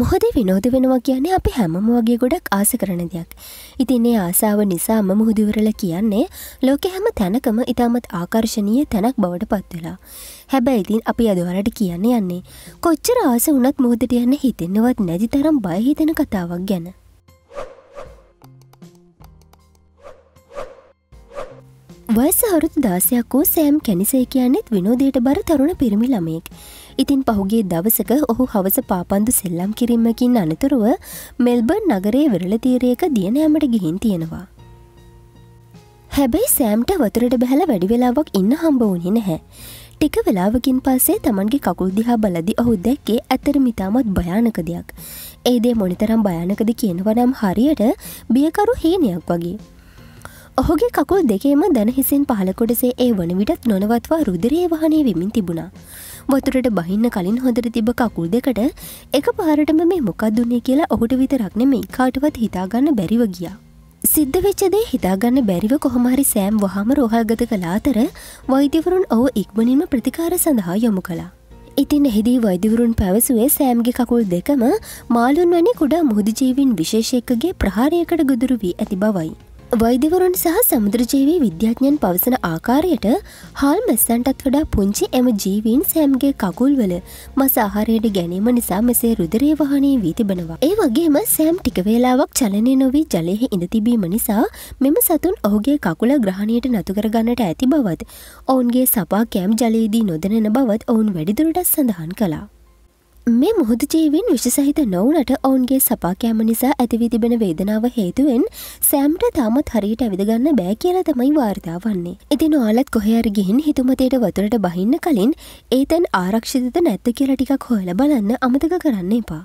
මොහොදේ විනෝද වෙනවා කියන්නේ අපි හැමම වගේ ගොඩක් ආස කරන දෙයක්. ඉතින් ඒ ආසාව නිසාම මුහුදුවරල කියන්නේ ලෝකෙ හැම තැනකම ඉතාමත් ආකර්ශනීය තැනක් බවට පත්වෙලා. හැබැයි ඉතින් අපි අදවලට කියන්න යන්නේ. කොච්චර ආස වුණත් මුහදට යන්න හිතෙන්නවත් නැති තරම් බයහිතන කතාවක් ගැන. වයස හරුත් දාසයක් වූ සෑම් කැනිසේ කියන්නෙත් විනෝදයට බර තරුණ පිරිමි ළමයෙක්. ඉතින් පහුගේ දවසක ඔහු හවස පාපන්දු සෙල්ලම් කිරීමකින් අනතුරුව මෙල්බර්න් නගරේ වෙරල තීරයක දියනෑමට ගිහින් තියෙනවා. හැබැයි සෑම්ට වතුරට බැහල වැඩිවෙලාවක් ඉන්න හම්බවුනේ නැහැ. ටික වෙලාවකින් පස්සේ තමන්ගේ කකුල් දිහා බලදි ඔහු දැක්කේ ඇතර මිතාමත් භයානක දෙයක්. ඒදේ මොනිතරම් භයානකද කියනවනම් හරියට බියකරු හේනයක් වගේ. ඔහුගේ කකුල් දෙකේම දැනහිසින් පහලකොටසේ ඒ වන විටත් නොනවත්වා රුදරේ වහනේ වෙමින් තිබුණා. වතුරට බහින්න කලින් හොඳට තිබ කකුල් දෙකට එක පාරටම මේ මොකක්දුන්නේ කියලා ඔහුට විතරක්න මේ කාටවත් හිතාගන්න බැරිව ගියා. සිද්ධ වෙච්චදේ හිතාගන්න බැරිව කොහොමහරි සෑම් වහම රෝහල්ගත කලාතර වෛද්‍යවරුන් ඔහු ඉක්මනින්ම ප්‍රතිකාර සඳහා යොමු කලා. ඉතින් එහිදී වෛදිවරුන් පැවසුවේ සෑම්ගේ කකුල් දෙකම මාලුන් වැනි කුඩා මුහදජීවින් විශේෂයකගේ ප්‍රහාරයකට ගුදුරු වී ඇති බවයි. වෛදිවරුන් සහ සමුද්‍රජීවී විද්‍යාඥයන් පවසන ආකාරයට හාල් මැස්සන්ටත් වඩා පුංචි එම ජීවීන් සෑම්ගේ කකුල්වල මස ආහාරයට ගැනීම නිසා මෙසේ රුදරය වහනය වී තිබෙනවා. ඒ වගේම සෑම් ටිකවේලාවක් චලනය නොවී ජලයෙහි ඉඳතිබීම නිසා මෙම සතුන් ඔහුගේ කකුල ග්‍රහණයට නතුකරගන්නට ඇති බවත් ඔවුන්ගේ සපා කෑම් ජලයේදී නොදැනෙන බවත් ඔවුන් වැඩිදුරටත් සඳහන් කලා. මේ මුහුදු ජීවින් විෂ සහිත නොවනට ඔවුන්ගේ සපාකෑම නිසා ඇතිවී තිබෙන වේදනාව හේතුවෙන් සෑම්ට තාමත් හරියට ඇවිදගන්න බෑ කියලා තමයි වාර්තා වන්නේ. ඉතින් ඔයාලත් කොහයර ගිහින් හිතුමතයට වතුරට බහින්න කලින් ඒතැන් ආරක්ෂිතද නැත්ත කියලා ටිකක් හොයල බලන්න අමතක කරන්න එපා.